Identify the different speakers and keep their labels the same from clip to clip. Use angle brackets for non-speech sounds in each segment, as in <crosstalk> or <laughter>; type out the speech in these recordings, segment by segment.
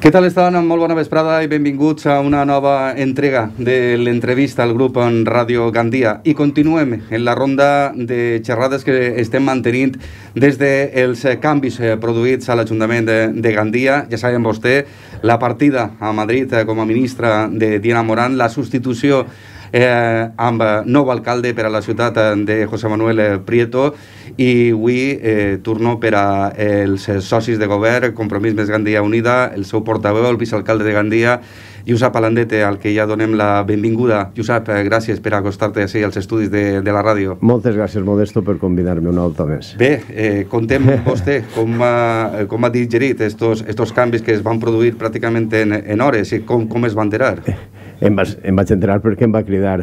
Speaker 1: Què tal estan? Molt bona vesprada i benvinguts a una nova entrega de l'entrevista al grup en Ràdio Gandia. I continuem en la ronda de xerrades que estem mantenint des dels de canvis eh, produïts a l'Ajuntament de, de Gandia. Ja sabem vostè, la partida a Madrid eh, com a ministra de Diana Morán, la substitució eh, amb eh, nou alcalde per a la ciutat eh, de José Manuel eh, Prieto i avui eh, torno per a els socis de govern, Compromís més Gandia Unida, el seu portaveu, el vicealcalde de Gandia, Josep Alandete, al que ja donem la benvinguda. Josep, gràcies per acostar-te així als estudis de, de la ràdio.
Speaker 2: Moltes gràcies, Modesto, per convidar-me una altra més.
Speaker 1: Bé, eh, contem <laughs> vostè com ha, com ha digerit estos, estos canvis que es van produir pràcticament en, en hores i com, com es van enterar. <laughs>
Speaker 2: em, va, em vaig enterar perquè em va cridar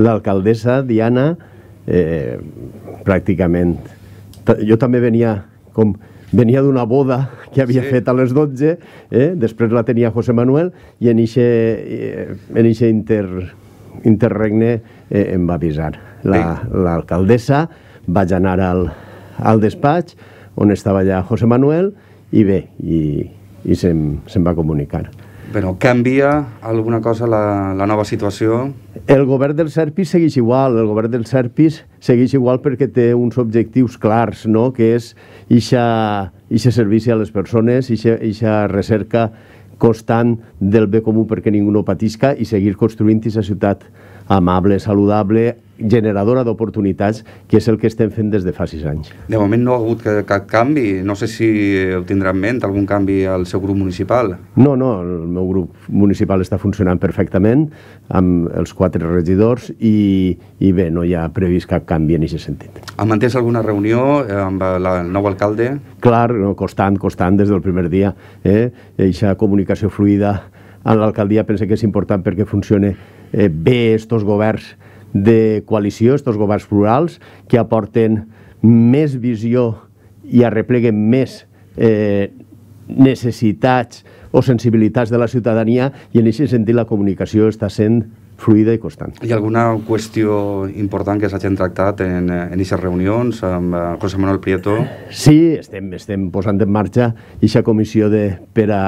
Speaker 2: l'alcaldessa Diana eh, pràcticament. Jo també venia com venia d'una boda que havia sí. fet a les 12, eh? després la tenia José Manuel, i en ixe, eh, en ixe inter, interregne eh, em va avisar l'alcaldessa, la, vaig anar al, al despatx on estava ja José Manuel, i bé, i, i se'm, se'm va comunicar.
Speaker 1: Bueno, canvia alguna cosa la, la nova situació?
Speaker 2: El govern del Serpis segueix igual, el govern del Serpis segueix igual perquè té uns objectius clars, no? que és ixa servici a les persones, ixa recerca constant del bé comú perquè ningú no patisca i seguir construint aquesta ciutat amable, saludable, generadora d'oportunitats, que és el que estem fent des de fa sis anys.
Speaker 1: De moment no ha hagut cap canvi, no sé si eh, ho tindrà en ment, algun canvi al seu grup municipal?
Speaker 2: No, no, el meu grup municipal està funcionant perfectament, amb els quatre regidors, i, i bé, no hi ha previst cap canvi en aquest sentit.
Speaker 1: Ha mantès alguna reunió eh, amb eh, la, el nou alcalde?
Speaker 2: Clar, no, constant, constant, des del primer dia. Eh? Eixa comunicació fluida amb l'alcaldia pensa que és important perquè funcione eh, bé estos governs de coalició, estos governs plurals, que aporten més visió i arrepleguen més eh, necessitats o sensibilitats de la ciutadania i en aquest sentit la comunicació està sent fluida i constant. Hi ha alguna qüestió important que s'hagin tractat en, eh, en aquestes reunions amb eh, José Manuel Prieto? Sí, estem, estem posant en marxa aquesta comissió de, per a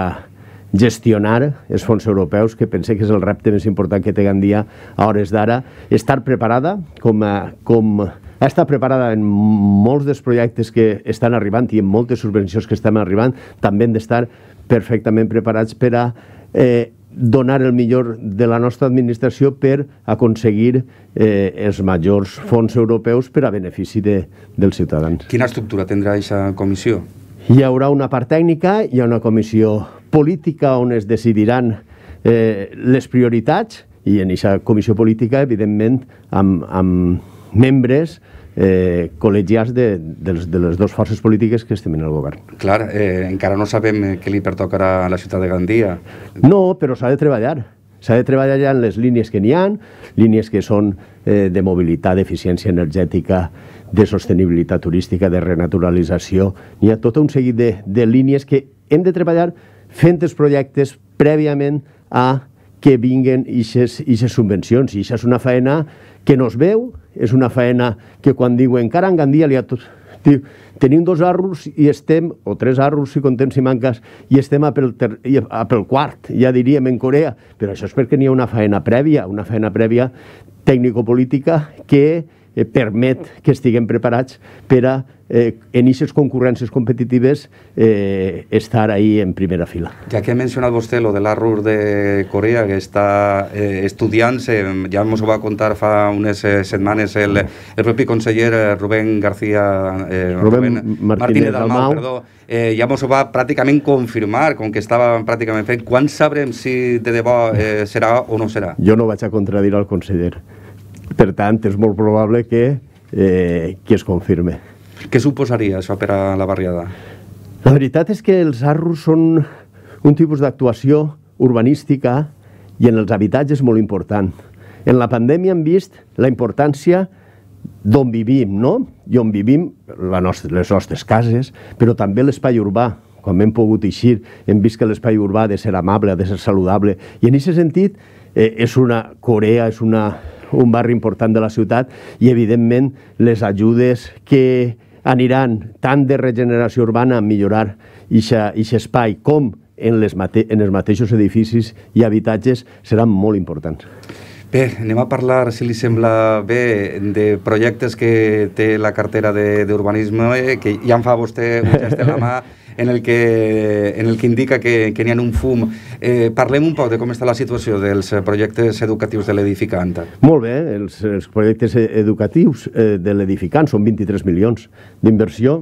Speaker 2: gestionar els fons europeus, que pense que és el repte més important que té Gandia a hores d'ara, estar preparada com, a, eh, com ha estat preparada en molts dels projectes que estan arribant i en moltes subvencions que estem arribant, també hem d'estar perfectament preparats per a eh, donar el millor de la nostra administració per aconseguir eh, els majors fons europeus per a benefici de, dels ciutadans. Quina estructura tindrà aquesta comissió? Hi haurà una part tècnica, hi ha una comissió política on es decidiran eh, les prioritats i en aquesta comissió política, evidentment, amb, amb membres eh, col·legiats de, de, les, de les dues forces polítiques que estem en el govern. Clar, eh, encara no sabem eh, què li pertocarà a la ciutat de Gandia. No, però s'ha de treballar. S'ha de treballar ja en les línies que n'hi han, línies que són eh, de mobilitat, d'eficiència energètica, de sostenibilitat turística, de renaturalització. Hi ha tot un seguit de, de línies que hem de treballar fent els projectes prèviament a que vinguin aquestes subvencions. I això és una feina que no es veu, és una feina que quan diuen cara en Gandia li ha tot... Diu, tenim dos arros i estem, o tres arros si contem si manques, i estem a pel, ter, a pel quart, ja diríem en Corea, però això és perquè n'hi ha una feina prèvia, una feina prèvia tècnico-política que eh, permet que estiguem preparats per a, eh, en aquestes concurrències competitives, eh, estar ahí en primera fila.
Speaker 1: Ja que ha mencionat vostè lo de l'ARUR de Corea, que està eh, estudiant-se, ja ens ho va contar fa unes eh, setmanes el, ah. el propi conseller eh, Rubén García... Eh, Rubén, Rubén
Speaker 2: Martínez, Martínez Dalmau, Dalmau. Perdó,
Speaker 1: eh, ja ens ho va pràcticament confirmar, com que estava pràcticament fet. Quan sabrem si de debò eh, serà o no serà?
Speaker 2: Jo no vaig a contradir al conseller. Per tant, és molt probable que, eh, que es confirme. Què suposaria això per a la barriada? La veritat és que els arros són un tipus d'actuació urbanística i en els habitatges molt important. En la pandèmia hem vist la importància d'on vivim, no? I on vivim, la nostra, les nostres cases, però també l'espai urbà. Quan hem pogut eixir, hem vist que l'espai urbà ha de ser amable, ha de ser saludable. I en aquest sentit, eh, és una Corea, és una un barri important de la ciutat i, evidentment, les ajudes que aniran tant de regeneració urbana a millorar aquest espai com en, les mate en els mateixos edificis i habitatges seran molt importants.
Speaker 1: Bé, anem a parlar, si li sembla bé, de projectes que té la cartera d'urbanisme, eh, que ja en fa vostè un <laughs> gest de la mà en el que, en el que indica que, que n'hi ha un fum. Eh, parlem un poc de com està la situació dels eh, projectes educatius de l'edificanta.
Speaker 2: Molt bé, els, els projectes educatius eh, de l'edificant són 23 milions d'inversió.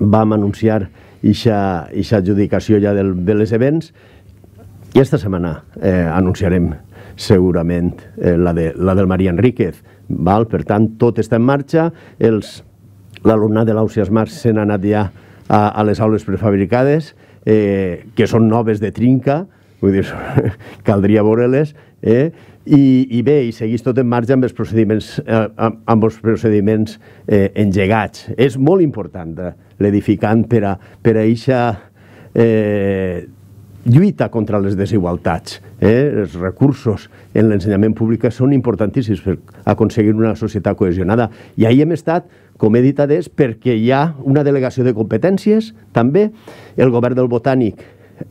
Speaker 2: Vam anunciar aquesta adjudicació ja del, de les events i esta setmana eh, anunciarem segurament eh, la, de, la del Maria Enríquez. Val? Per tant, tot està en marxa. Els L'alumnat de l'Ausias Marx s'han anat ja a, a les aules prefabricades, eh, que són noves de trinca, vull dir, <laughs> caldria veure-les, eh? I, i bé, i seguís tot en marxa amb els procediments, eh, amb els procediments eh, engegats. És molt important eh, l'edificant per a, per a eixa eh, lluita contra les desigualtats eh, els recursos en l'ensenyament públic són importantíssims per aconseguir una societat cohesionada. I ahir hem estat, com he dit adés, perquè hi ha una delegació de competències, també. El govern del Botànic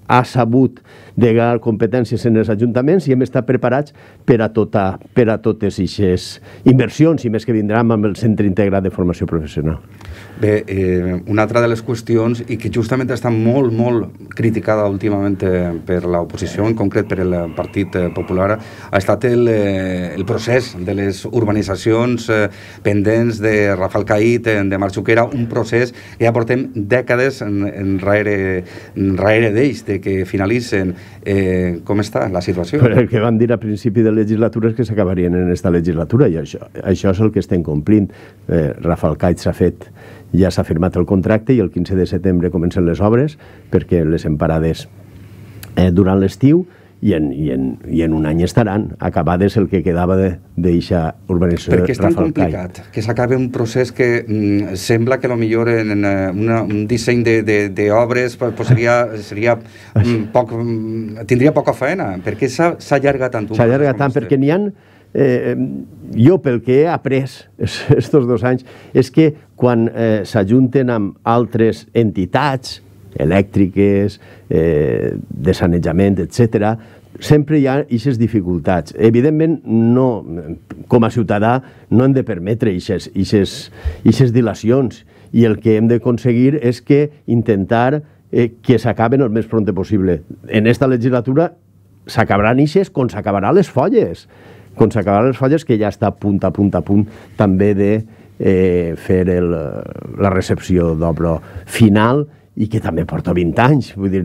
Speaker 2: ha sabut delegar competències en els ajuntaments i hem estat preparats per a, tota, per a totes aquestes inversions i més que vindran amb el Centre Integrat de Formació Professional. Bé, eh, una
Speaker 1: altra de les qüestions i que justament està molt, molt criticada últimament eh, per l'oposició, en concret per el Partit eh, Popular, ha estat el, eh, el procés de les urbanitzacions pendents de Caït, de Marxuquera, un procés que ja portem dècades en, en, en d'ells de que finalitzen, eh, com està la situació? Però el que van
Speaker 2: dir a principi de legislatura és que s'acabarien en esta legislatura i això, això és el que estem complint. Eh, Rafael Caig s'ha fet ja s'ha firmat el contracte i el 15 de setembre comencen les obres perquè les emparades eh, durant l'estiu i en, i, en, i en un any estaran acabades el que quedava d'eixa de, urbanització Perquè és tan Rafael complicat
Speaker 1: que s'acabi un procés que mm, sembla que millor en, en eh, una, un disseny d'obres pues seria, seria mm, poc, mm, tindria poca feina. perquè s'ha allargat tant?
Speaker 2: S'ha allargat tant perquè n'hi ha eh, jo pel que he après <laughs> estos dos anys és que quan eh, s'ajunten amb altres entitats, elèctriques, eh, de sanejament, etc. Sempre hi ha aquestes dificultats. Evidentment, no, com a ciutadà, no hem de permetre aquestes dilacions i el que hem d'aconseguir és que intentar eh, que s'acaben el més pront possible. En esta legislatura s'acabaran ixes com s'acabaran les folles. Com s'acabaran les folles, que ja està punt a punt a punt també de eh, fer el, la recepció d'obra final i que també porta 20 anys. Vull dir,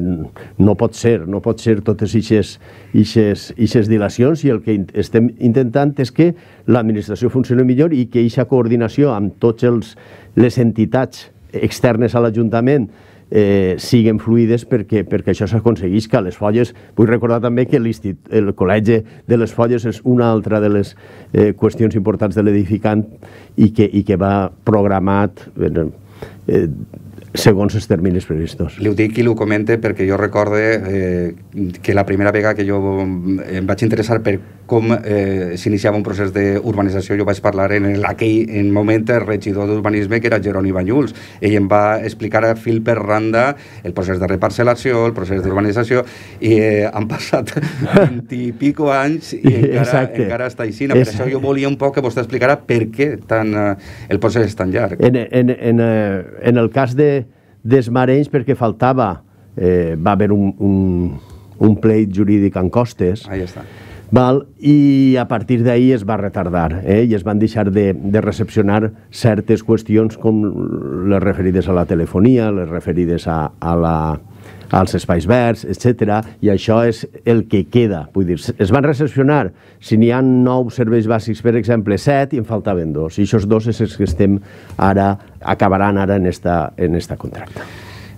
Speaker 2: no pot ser, no pot ser totes aquestes dilacions i el que estem intentant és que l'administració funcioni millor i que aquesta coordinació amb totes les entitats externes a l'Ajuntament eh, siguen fluides perquè, perquè això s'aconsegueix que les folles... Vull recordar també que el col·legi de les folles és una altra de les eh, qüestions importants de l'edificant i, que, i que va programat eh, segons els terminis previstos.
Speaker 1: Li ho dic i li ho comente perquè jo recorde eh, que la primera vegada que jo em vaig interessar per com eh, s'iniciava un procés d'urbanització. Jo vaig parlar en aquell en moment el regidor d'urbanisme, que era Jeroni Banyuls. Ell em va explicar a fil per randa el procés de reparcel·lació, el procés d'urbanització, i eh, han <laughs> passat 20 i pico anys i <laughs> encara, encara està així. Per això jo volia un poc que vostè explicara per què tan, eh, el procés és tan llarg. En,
Speaker 2: en, en, eh, en el cas de, desmarenys perquè faltava, eh, va haver un, un, un pleit jurídic en costes, ah, ja està Val? I a partir d'ahir es va retardar eh? i es van deixar de, de recepcionar certes qüestions com les referides a la telefonia, les referides a, a la, als espais verds, etc. I això és el que queda. Vull dir, es van recepcionar, si n'hi ha nou serveis bàsics, per exemple, set, i en faltaven dos. I aquests dos és els que estem ara, acabaran ara en esta, en esta contracta.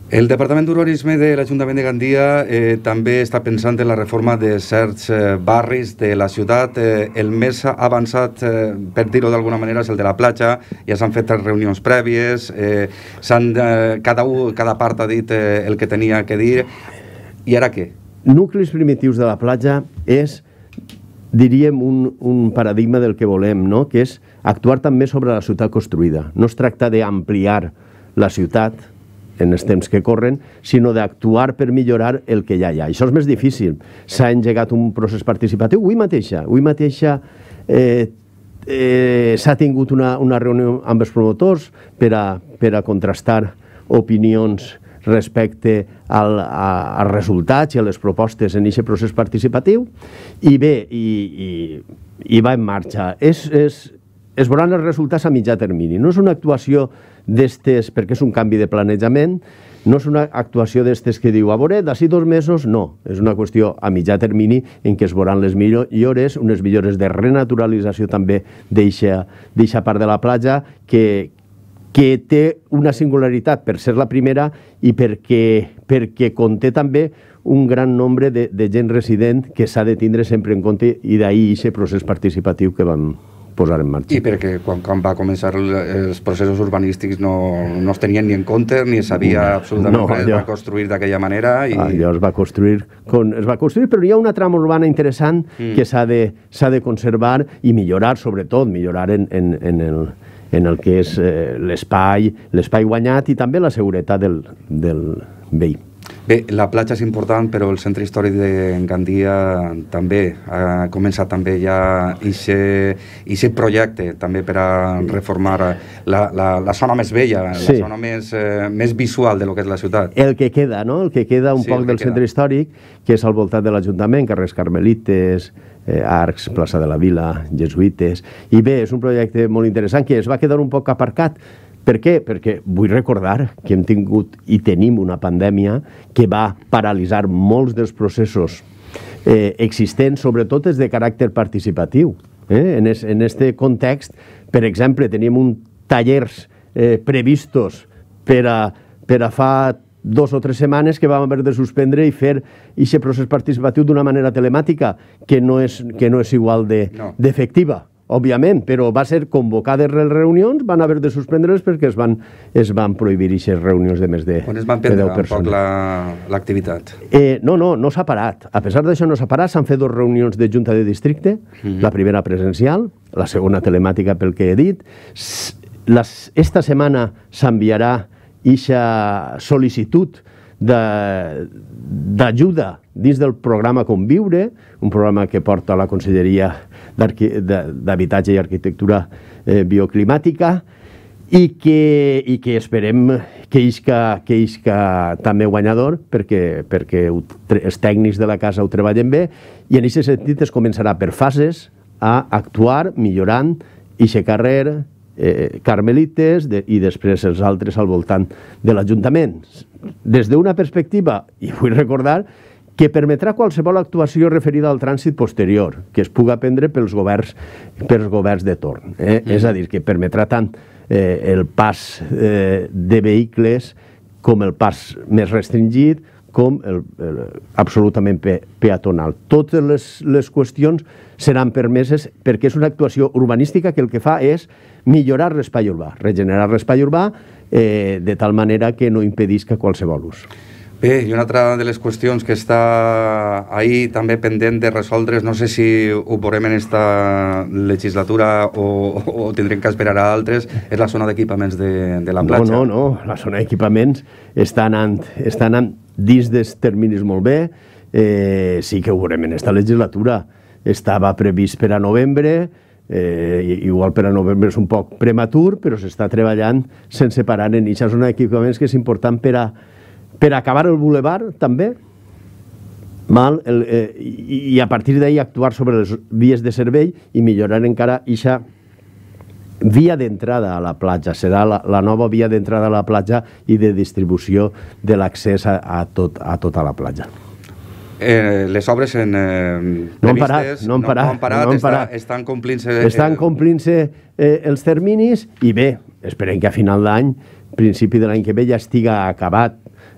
Speaker 2: El
Speaker 1: Departament d'Urbanisme de l'Ajuntament de Gandia eh, també està pensant en la reforma de certs eh, barris de la ciutat. Eh, el més avançat, eh, per dir-ho d'alguna manera, és el de la platja. Ja s'han fet tres reunions prèvies, eh, eh, cada, un, cada part ha dit eh, el que tenia que dir. I ara què?
Speaker 2: Nuclis primitius de la platja és, diríem, un, un paradigma del que volem, no? que és actuar també sobre la ciutat construïda. No es tracta d'ampliar la ciutat, en els temps que corren, sinó d'actuar per millorar el que ja hi ha. Això és més difícil. S'ha engegat un procés participatiu avui mateixa. Avui mateixa eh, eh, s'ha tingut una, una reunió amb els promotors per a, per a contrastar opinions respecte al, a, a resultats i a les propostes en aquest procés participatiu i bé, i, i, i va en marxa. És, és, es veuran els resultats a mitjà termini. No és una actuació d'estes, perquè és un canvi de planejament, no és una actuació d'estes que diu, a veure, d'ací dos mesos, no. És una qüestió a mitjà termini en què es veuran les millores, unes millores de renaturalització també d'eixa part de la platja, que, que té una singularitat per ser la primera i perquè, perquè conté també un gran nombre de, de gent resident que s'ha de tindre sempre en compte i d'ahir aquest procés participatiu que vam, posar en marxa. I
Speaker 1: perquè quan, quan va començar els processos urbanístics no, no es tenien ni en compte ni sabia absolutament no, res, allò, es va construir d'aquella manera. I... Allò
Speaker 2: ah, es va construir, con, es va construir, però hi ha una trama urbana interessant mm. que s'ha de, de conservar i millorar, sobretot, millorar en, en, en el, en el que és eh, l'espai, l'espai guanyat i també la seguretat del, del Mm. Bé, la platja és important, però el centre històric de
Speaker 1: Gandia també ha començat també ja aquest projecte també per a reformar la, la, la zona més vella, sí. la zona més, eh, més visual de lo que és la ciutat.
Speaker 2: El que queda, no? El que queda un sí, poc del queda. centre històric, que és al voltant de l'Ajuntament, carrers Carmelites, eh, Arcs, plaça de la Vila, Jesuïtes... I bé, és un projecte molt interessant que es va quedar un poc aparcat, per què? Perquè vull recordar que hem tingut i tenim una pandèmia que va paralitzar molts dels processos eh, existents, sobretot des de caràcter participatiu. Eh? En, es, en este context, per exemple, teníem un tallers eh, previstos per a, per a fa dos o tres setmanes que vam haver de suspendre i fer aquest procés participatiu d'una manera telemàtica que no és, que no és igual d'efectiva. De, no òbviament, però va ser convocades les reunions, van haver de suspendre-les perquè es van, es van prohibir aquestes reunions de més de On es van perdre poc l'activitat? La, eh, no, no, no s'ha parat. A pesar d'això no s'ha parat, s'han fet dues reunions de Junta de Districte, mm -hmm. la primera presencial, la segona telemàtica pel que he dit. Les, esta setmana s'enviarà eixa sol·licitud d'ajuda de, dins del programa Conviure, un programa que porta la Conselleria d'habitatge i arquitectura eh, bioclimàtica i que, i que esperem que isca, que isca també guanyador perquè, perquè els tècnics de la casa ho treballen bé i en aquest sentit es començarà per fases a actuar millorant aquest carrer, eh, Carmelites de, i després els altres al voltant de l'Ajuntament. Des d'una perspectiva, i vull recordar que permetrà qualsevol actuació referida al trànsit posterior, que es puga prendre pels governs, pels governs de torn. Eh? Mm. És a dir, que permetrà tant eh, el pas eh, de vehicles com el pas més restringit, com el, el, absolutament pe, peatonal. Totes les, les qüestions seran permeses perquè és una actuació urbanística que el que fa és millorar l'espai urbà, regenerar l'espai urbà eh, de tal manera que no impedisca qualsevol ús.
Speaker 1: Bé, i una altra de les qüestions que està ahí també pendent de resoldre's, no sé si ho veurem en esta legislatura o, o tindrem que esperar a altres, és la zona d'equipaments de, de la platja. No,
Speaker 2: no, no, la zona d'equipaments està anant, està anant dins dels terminis molt bé, eh, sí que ho veurem en esta legislatura. Estava previst per a novembre, eh, igual per a novembre és un poc prematur, però s'està treballant sense parar en aquesta zona d'equipaments que és important per a, per acabar el bulevard també, mal, el, eh, i, i a partir d'ahir actuar sobre les vies de servei i millorar encara ixa via d'entrada a la platja, serà la, la nova via d'entrada a la platja i de distribució de l'accés a, a, tot, a tota la platja.
Speaker 1: Eh, les obres en,
Speaker 2: eh, no han parat, no han parat, no, han parat, no han parat.
Speaker 1: Està, estan complint-se... Eh, estan eh,
Speaker 2: complint-se eh, els terminis i bé, esperem que a final d'any, principi de l'any que ve, ja estiga acabat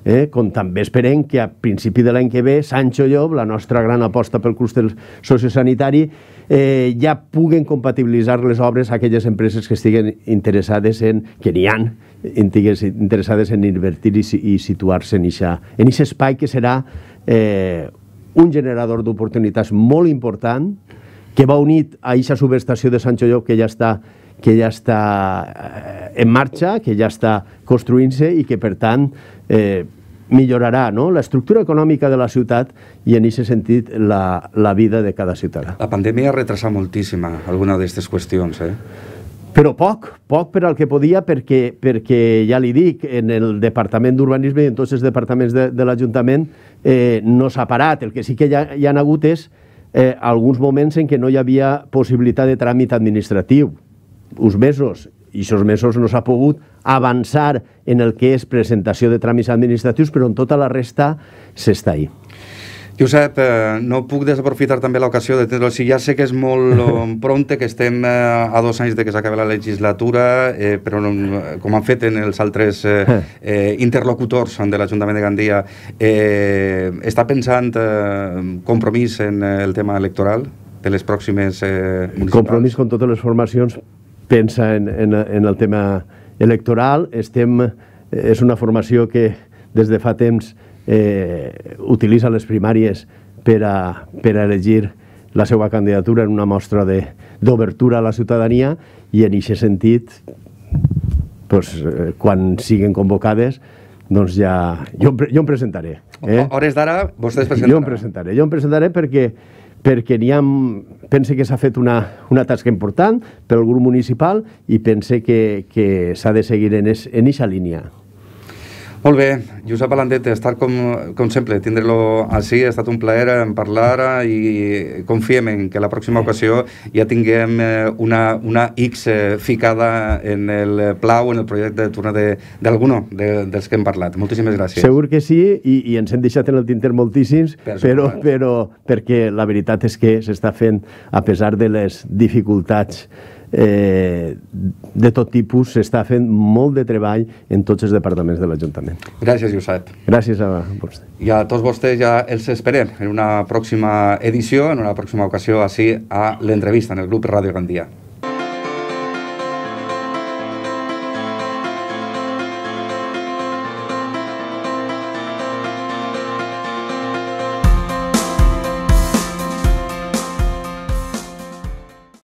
Speaker 2: eh? com també esperem que a principi de l'any que ve Sancho Llob, la nostra gran aposta pel clúster sociosanitari, eh, ja puguen compatibilitzar les obres a aquelles empreses que estiguen interessades en, que n'hi han, interessades en invertir i, i situar-se en aquest espai que serà eh, un generador d'oportunitats molt important que va unit a aquesta subestació de Sancho Llob que ja està que ja està eh, en marxa, que ja està construint-se i que, per tant, eh, millorarà no? l'estructura econòmica de la ciutat i en aquest sentit la, la vida de cada ciutadà. La pandèmia ha retrasat moltíssima alguna d'aquestes qüestions, eh? Però poc, poc per al que podia, perquè, perquè ja li dic, en el Departament d'Urbanisme i en tots els departaments de, de l'Ajuntament eh, no s'ha parat. El que sí que hi ha, hi ha hagut és eh, alguns moments en què no hi havia possibilitat de tràmit administratiu uns mesos i aquests mesos no s'ha pogut avançar en el que és presentació de tràmits administratius, però en tota la resta s'està ahí. Josep, eh, no
Speaker 1: puc desaprofitar també l'ocasió de tenir ho Si ja sé que és molt eh, <laughs> prompte, que estem eh, a dos anys de que s'acabi la legislatura, eh, però no, eh, com han fet en els altres eh, eh, eh, interlocutors de l'Ajuntament de Gandia, eh, està pensant eh, compromís en el tema electoral? de les pròximes eh,
Speaker 2: Compromís amb totes les formacions pensa en, en, en el tema electoral. Estem, eh, és una formació que des de fa temps eh, utilitza les primàries per a, per a elegir la seva candidatura en una mostra d'obertura a la ciutadania i en aquest sentit, doncs, quan siguin convocades, doncs ja... Jo, jo em presentaré. Eh? Hores d'ara, vostè es presentarà. Jo em presentaré, jo em presentaré perquè perquè n'hi ha... Pense que s'ha fet una, una tasca important pel grup municipal i pense que, que s'ha de seguir en aquesta línia.
Speaker 1: Molt bé, Josep Alandete, estar com, com sempre, tindre-lo així, ha estat un plaer en parlar i confiem en que la pròxima ocasió ja tinguem eh, una, una X eh, ficada en el pla o en el projecte de turna d'alguno de, de, dels que hem parlat.
Speaker 2: Moltíssimes gràcies. Segur que sí, i, i ens hem deixat en el tinter moltíssims, per però, però perquè la veritat és que s'està fent, a pesar de les dificultats eh, de tot tipus, s'està fent molt de treball en tots els departaments de l'Ajuntament.
Speaker 1: Gràcies, Josep.
Speaker 2: Gràcies a vostè.
Speaker 1: I a tots vostès ja els esperem en una pròxima edició, en una pròxima ocasió, així a l'entrevista en el grup Ràdio Gandia.